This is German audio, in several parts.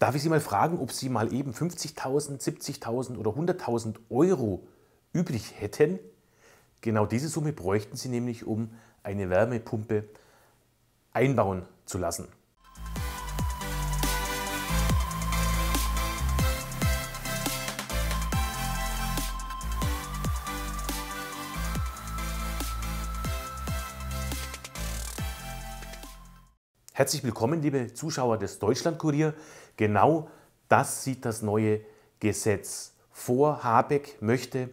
Darf ich Sie mal fragen, ob Sie mal eben 50.000, 70.000 oder 100.000 Euro übrig hätten? Genau diese Summe bräuchten Sie nämlich, um eine Wärmepumpe einbauen zu lassen. Herzlich willkommen, liebe Zuschauer des Deutschlandkurier. Genau das sieht das neue Gesetz vor. Habeck möchte,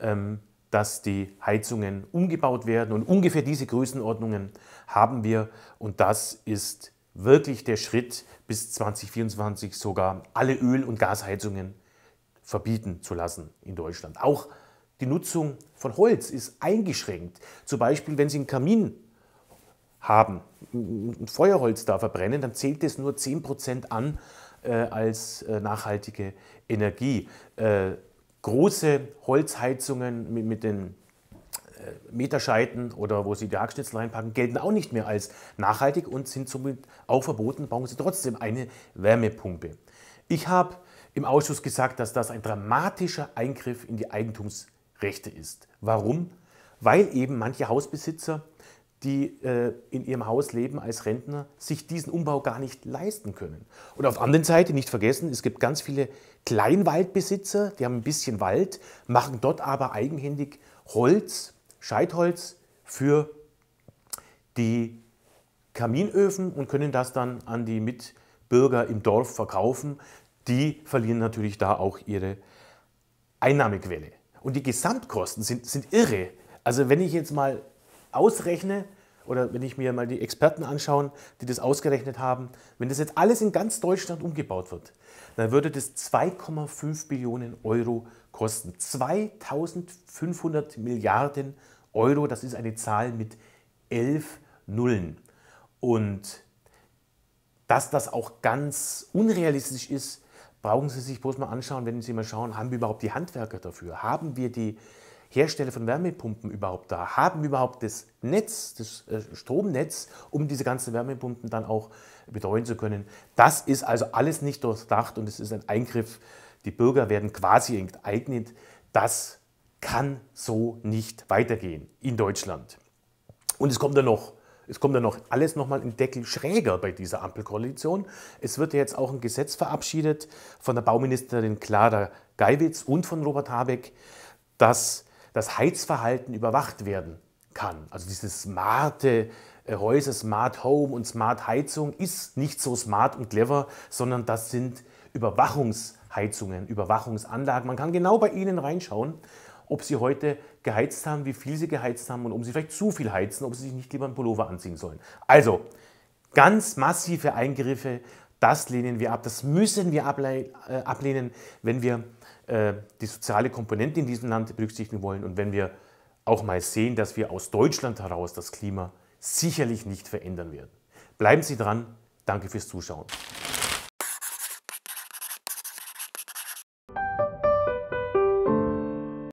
ähm, dass die Heizungen umgebaut werden. Und ungefähr diese Größenordnungen haben wir. Und das ist wirklich der Schritt, bis 2024 sogar alle Öl- und Gasheizungen verbieten zu lassen in Deutschland. Auch die Nutzung von Holz ist eingeschränkt. Zum Beispiel, wenn Sie einen Kamin haben. Ein Feuerholz da verbrennen, dann zählt es nur 10% an äh, als äh, nachhaltige Energie. Äh, große Holzheizungen mit, mit den äh, Meterscheiten oder wo sie die Hackschnitzel reinpacken, gelten auch nicht mehr als nachhaltig und sind somit auch verboten, brauchen sie trotzdem eine Wärmepumpe. Ich habe im Ausschuss gesagt, dass das ein dramatischer Eingriff in die Eigentumsrechte ist. Warum? Weil eben manche Hausbesitzer die äh, in ihrem Haus leben als Rentner, sich diesen Umbau gar nicht leisten können. Und auf der anderen Seite, nicht vergessen, es gibt ganz viele Kleinwaldbesitzer, die haben ein bisschen Wald, machen dort aber eigenhändig Holz, Scheitholz für die Kaminöfen und können das dann an die Mitbürger im Dorf verkaufen. Die verlieren natürlich da auch ihre Einnahmequelle. Und die Gesamtkosten sind, sind irre. Also wenn ich jetzt mal ausrechne, oder wenn ich mir mal die Experten anschaue, die das ausgerechnet haben, wenn das jetzt alles in ganz Deutschland umgebaut wird, dann würde das 2,5 Billionen Euro kosten. 2500 Milliarden Euro, das ist eine Zahl mit 11 Nullen. Und dass das auch ganz unrealistisch ist, brauchen Sie sich bloß mal anschauen, wenn Sie mal schauen, haben wir überhaupt die Handwerker dafür? Haben wir die Hersteller von Wärmepumpen überhaupt da? Haben wir überhaupt das Netz, das äh, Stromnetz, um diese ganzen Wärmepumpen dann auch betreuen zu können? Das ist also alles nicht durchdacht und es ist ein Eingriff. Die Bürger werden quasi enteignet. Das kann so nicht weitergehen in Deutschland. Und es kommt dann noch. Es kommt dann noch alles nochmal im Deckel schräger bei dieser Ampelkoalition. Es wird ja jetzt auch ein Gesetz verabschiedet von der Bauministerin Clara Geiwitz und von Robert Habeck, dass das Heizverhalten überwacht werden kann. Also dieses smarte äh, Häuser, Smart Home und Smart Heizung ist nicht so smart und clever, sondern das sind Überwachungsheizungen, Überwachungsanlagen. Man kann genau bei Ihnen reinschauen, ob Sie heute geheizt haben, wie viel Sie geheizt haben und ob Sie vielleicht zu viel heizen, ob Sie sich nicht lieber einen Pullover anziehen sollen. Also, ganz massive Eingriffe das lehnen wir ab. Das müssen wir äh, ablehnen, wenn wir äh, die soziale Komponente in diesem Land berücksichtigen wollen und wenn wir auch mal sehen, dass wir aus Deutschland heraus das Klima sicherlich nicht verändern werden. Bleiben Sie dran. Danke fürs Zuschauen.